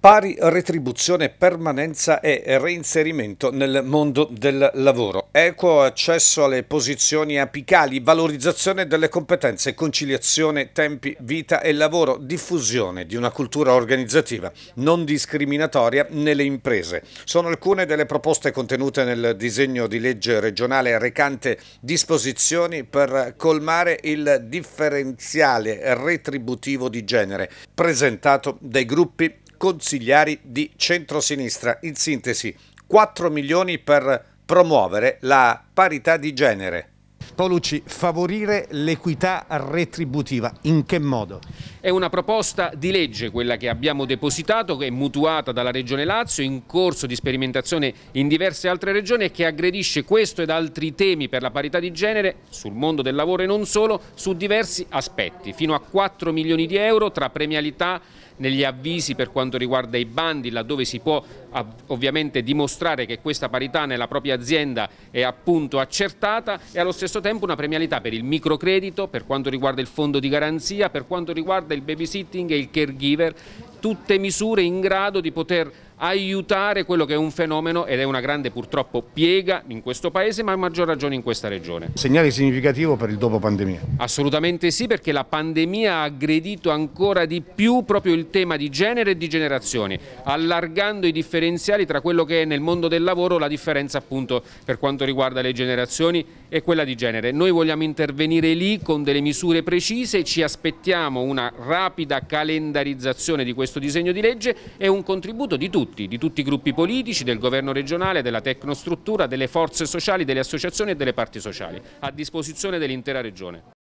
Pari retribuzione, permanenza e reinserimento nel mondo del lavoro, equo accesso alle posizioni apicali, valorizzazione delle competenze, conciliazione tempi, vita e lavoro, diffusione di una cultura organizzativa non discriminatoria nelle imprese. Sono alcune delle proposte contenute nel disegno di legge regionale recante disposizioni per colmare il differenziale retributivo di genere presentato dai gruppi consigliari di centrosinistra. In sintesi, 4 milioni per promuovere la parità di genere. Paolucci, favorire l'equità retributiva, in che modo? È una proposta di legge quella che abbiamo depositato, che è mutuata dalla Regione Lazio, in corso di sperimentazione in diverse altre regioni e che aggredisce questo ed altri temi per la parità di genere sul mondo del lavoro e non solo, su diversi aspetti, fino a 4 milioni di euro tra premialità negli avvisi per quanto riguarda i bandi, laddove si può ovviamente dimostrare che questa parità nella propria azienda è appunto accertata e allo stesso tempo una premialità per il microcredito, per quanto riguarda il fondo di garanzia, per quanto riguarda il babysitting e il caregiver, tutte misure in grado di poter aiutare quello che è un fenomeno ed è una grande purtroppo piega in questo paese ma a maggior ragione in questa regione. Segnale significativo per il dopo pandemia? Assolutamente sì perché la pandemia ha aggredito ancora di più proprio il tema di genere e di generazioni allargando i differenziali tra quello che è nel mondo del lavoro la differenza appunto per quanto riguarda le generazioni e quella di genere. Noi vogliamo intervenire lì con delle misure precise, ci aspettiamo una rapida calendarizzazione di questo disegno di legge e un contributo di tutti tutti, di tutti i gruppi politici, del governo regionale, della tecnostruttura, delle forze sociali, delle associazioni e delle parti sociali, a disposizione dell'intera regione.